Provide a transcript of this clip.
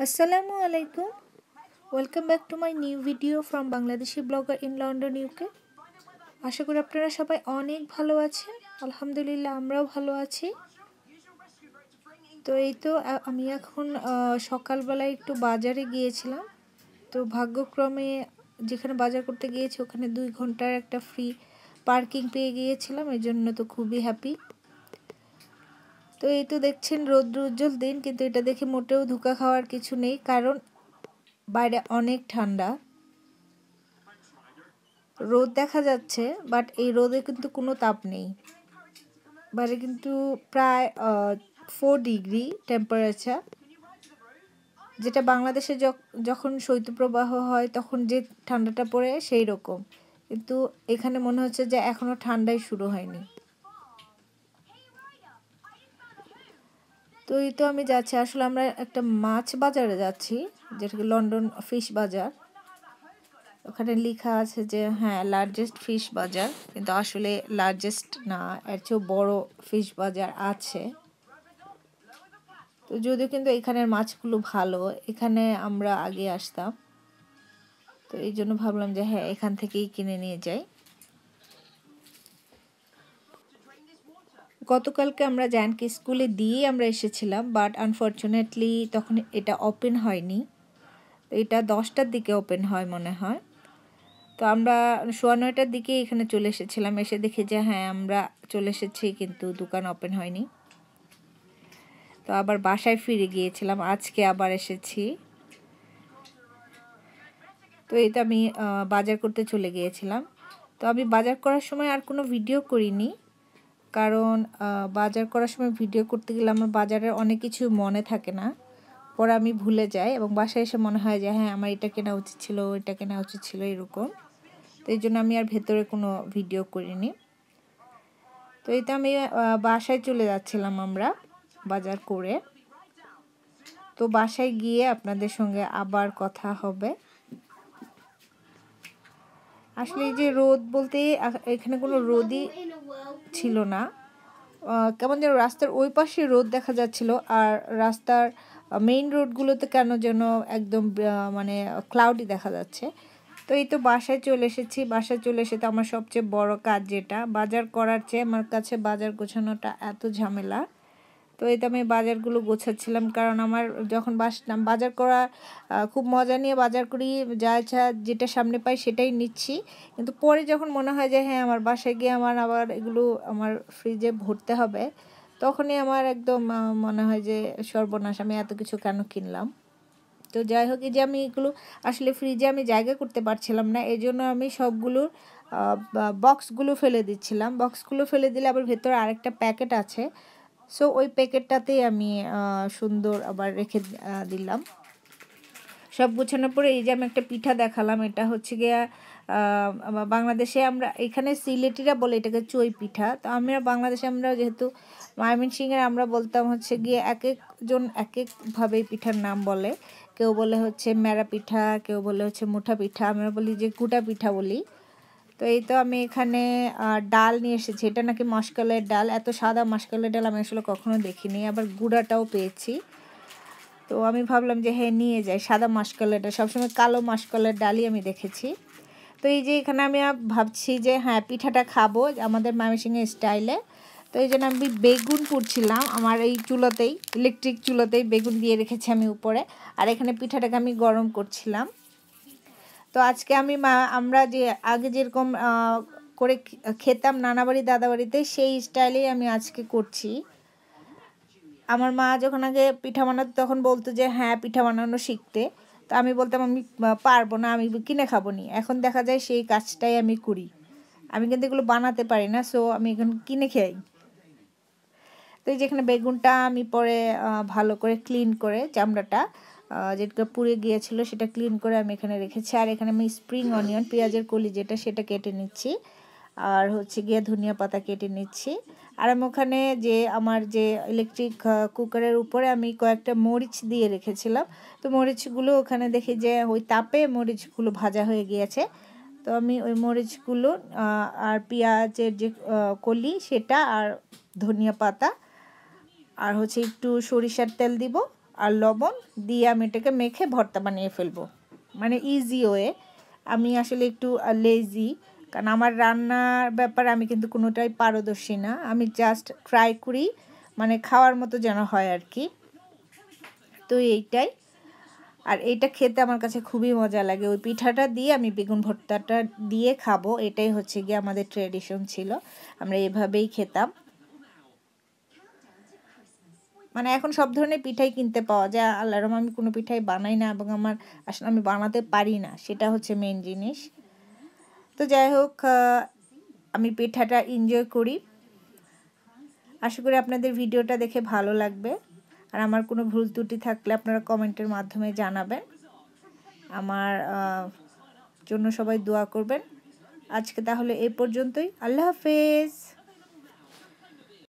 আসসালামু আলাইকুম welcome back to my new video from Bangladeshi blogger in London UK আশা করি আপনারা সবাই অনেক ভালো আছেন আলহামদুলিল্লাহ আমরাও ভালো আছি তো এই তো আমি এখন সকালবেলায় একটু বাজারে গিয়েছিলাম তো ভাগ্যক্রমে যেখানে বাজার করতে গিয়েছি ওখানে দুই ঘন্টার একটা ফ্রি পার্কিং পেয়ে গিয়েছিলাম এই জন্য তো খুবই হ্যাপি তো এই তো দেখছেন রৌদ্র উজ্জ্বল দিন কিন্তু এটা দেখে মোটেও ধোকা খাওয়ার কিছু নেই কারণ বাইরে অনেক ঠান্ডা রোদ দেখা যাচ্ছে বাট এই রোদে কিন্তু কোনো তাপ নেই বাইরে কিন্তু প্রায় ফোর ডিগ্রি টেম্পারেচার যেটা বাংলাদেশে যখন শৈত্যপ্রবাহ হয় তখন যে ঠান্ডাটা পড়ে সেই রকম কিন্তু এখানে মনে হচ্ছে যে এখনও ঠান্ডাই শুরু হয়নি তো এই তো আমি যাচ্ছি আসলে আমরা একটা মাছ বাজারে যাচ্ছি যেটাকে লন্ডন ফিশ বাজার ওখানে লেখা আছে যে হ্যাঁ লার্জেস্ট ফিশ বাজার কিন্তু আসলে লার্জেস্ট না এর চেয়েও বড় ফিশ বাজার আছে তো যদিও কিন্তু এখানের মাছগুলো ভালো এখানে আমরা আগে আসতাম তো এই জন্য ভাবলাম যে হ্যাঁ এখান থেকেই কিনে নিয়ে যাই গতকালকে আমরা জ্যানকে স্কুলে দিয়ে আমরা এসেছিলাম বাট আনফর্চুনেটলি তখন এটা ওপেন হয়নি এটা দশটার দিকে ওপেন হয় মনে হয় তো আমরা সোয়া নয়টার দিকে এখানে চলে এসেছিলাম এসে দেখে যে হ্যাঁ আমরা চলে এসেছি কিন্তু দোকান ওপেন হয়নি তো আবার বাসায় ফিরে গিয়েছিলাম আজকে আবার এসেছি তো এটা আমি বাজার করতে চলে গিয়েছিলাম তো আমি বাজার করার সময় আর কোনো ভিডিও করিনি কারণ বাজার করার সময় ভিডিও করতে গেলে আমার বাজারের অনেক কিছু মনে থাকে না পরে আমি ভুলে যাই এবং বাসায় এসে মনে হয় যে হ্যাঁ আমার এটা কেনা উচিত ছিল এটা কেনা উচিত ছিল এরকম তো এই জন্য আমি আর ভেতরে কোনো ভিডিও করিনি তো এই তো আমি বাসায় চলে যাচ্ছিলাম আমরা বাজার করে তো বাসায় গিয়ে আপনাদের সঙ্গে আবার কথা হবে আসলে এই যে রোদ বলতে এখানে কোনো রোদই ছিল না কেমন যেন রাস্তার ওই পাশে রোদ দেখা যাচ্ছিল আর রাস্তার মেইন রোডগুলোতে কেন যেন একদম মানে ক্লাউডই দেখা যাচ্ছে তো এই তো বাসায় চলে এসেছি বাসায় চলে এসে তো আমার সবচেয়ে বড় কাজ যেটা বাজার করার চেয়ে আমার কাছে বাজার গোছানোটা এত ঝামেলা তো এতে আমি বাজারগুলো গোছাচ্ছিলাম কারণ আমার যখন বাসলাম বাজার করা খুব মজা নিয়ে বাজার করি যা ইচ্ছা যেটা সামনে পাই সেটাই নিচ্ছি কিন্তু পরে যখন মনে হয় যে হ্যাঁ আমার বাসায় গিয়ে আমার আবার এগুলো আমার ফ্রিজে ভরতে হবে তখনই আমার একদম মনে হয় যে সর্বনাশ আমি এত কিছু কেন কিনলাম তো যাই হোক এই যে আমি এগুলো আসলে ফ্রিজে আমি জায়গা করতে পারছিলাম না এই জন্য আমি সবগুলোর বক্সগুলো ফেলে দিচ্ছিলাম বক্সগুলো ফেলে দিলে আবার ভেতরে আরেকটা প্যাকেট আছে সো ওই প্যাকেটটাতেই আমি সুন্দর আবার রেখে দিলাম সব গোছানোর পরে এই যে আমি একটা পিঠা দেখালাম এটা হচ্ছে গিয়া বাংলাদেশে আমরা এখানে সিলেটিরা বলে এটাকে চই পিঠা তো আমরা বাংলাদেশে আমরা যেহেতু ময়মনসিংহের আমরা বলতাম হচ্ছে গিয়ে এক একজন এক একভাবে পিঠার নাম বলে কেউ বলে হচ্ছে মেরা পিঠা কেউ বলে হচ্ছে মুঠা পিঠা আমরা বলি যে কুটা পিঠা বলি তো এই তো আমি এখানে ডাল নিয়ে এসেছি এটা নাকি মশকালের ডাল এত সাদা মশকালের ডাল আমি আসলে কখনো দেখিনি আবার গুঁড়াটাও পেয়েছি তো আমি ভাবলাম যে হ্যাঁ নিয়ে যাই সাদা মশকালের ডাল সবসময় কালো মশকালের ডালই আমি দেখেছি তো এই যে এখানে আমি ভাবছি যে হ্যাঁ পিঠাটা খাবো আমাদের মামিসিংয়ের স্টাইলে তো এই জন্য আমি বেগুন পুড়ছিলাম আমার এই চুলোতেই ইলেকট্রিক চুলোতেই বেগুন দিয়ে রেখেছি আমি উপরে আর এখানে পিঠাটাকে আমি গরম করছিলাম তো আজকে আমি মা আমরা যে আগে যেরকম করে খেতাম দাদা দাদাবাড়িতে সেই স্টাইলেই আমি আজকে করছি আমার মা যখন আগে পিঠা বানাতো তখন বলতো যে হ্যাঁ পিঠা বানানো শিখতে তো আমি বলতাম আমি পারবো না আমি কিনে খাবো নি এখন দেখা যায় সেই কাজটাই আমি করি আমি কিন্তু এগুলো বানাতে পারি না সো আমি এখন কিনে খাই তো এই যেখানে বেগুনটা আমি পরে ভালো করে ক্লিন করে চামড়াটা যেটা পুড়ে গিয়েছিল সেটা ক্লিন করে আমি এখানে রেখেছি আর এখানে আমি স্প্রিং অনিয়ন পেঁয়াজের কলি যেটা সেটা কেটে নিচ্ছি আর হচ্ছে গিয়ে ধনিয়া পাতা কেটে নিচ্ছি আর আমি ওখানে যে আমার যে ইলেকট্রিক কুকারের উপরে আমি কয়েকটা মরিচ দিয়ে রেখেছিলাম তো মরিচগুলো ওখানে দেখি যে ওই তাপে মরিচগুলো ভাজা হয়ে গিয়েছে তো আমি ওই মরিচগুলো আর পেঁয়াজের যে কলি সেটা আর ধনিয়া পাতা আর হচ্ছে একটু সরিষার তেল দিব আর লবণ দিয়ে আমি এটাকে মেখে ভর্তা বানিয়ে ফেলবো মানে ইজি ওয়ে আমি আসলে একটু লেজি কারণ আমার রান্নার ব্যাপারে আমি কিন্তু কোনোটাই পারদর্শী না আমি জাস্ট ট্রাই করি মানে খাওয়ার মতো যেন হয় আর কি তো এইটাই আর এটা খেতে আমার কাছে খুবই মজা লাগে ওই পিঠাটা দিয়ে আমি বেগুন ভর্তাটা দিয়ে খাবো এটাই হচ্ছে গিয়ে আমাদের ট্রেডিশন ছিল আমরা এভাবেই খেতাম মানে এখন সব ধরনের পিঠাই কিনতে পাওয়া যায় আল্লাহর আমি কোনো পিঠাই বানাই না এবং আমার আসলে আমি বানাতে পারি না সেটা হচ্ছে মেন জিনিস তো যাই হোক আমি পিঠাটা এনজয় করি আশা করি আপনাদের ভিডিওটা দেখে ভালো লাগবে আর আমার কোনো ভুল ত্রুটি থাকলে আপনারা কমেন্টের মাধ্যমে জানাবেন আমার জন্য সবাই দোয়া করবেন আজকে তাহলে এ পর্যন্তই আল্লাহ হাফেজ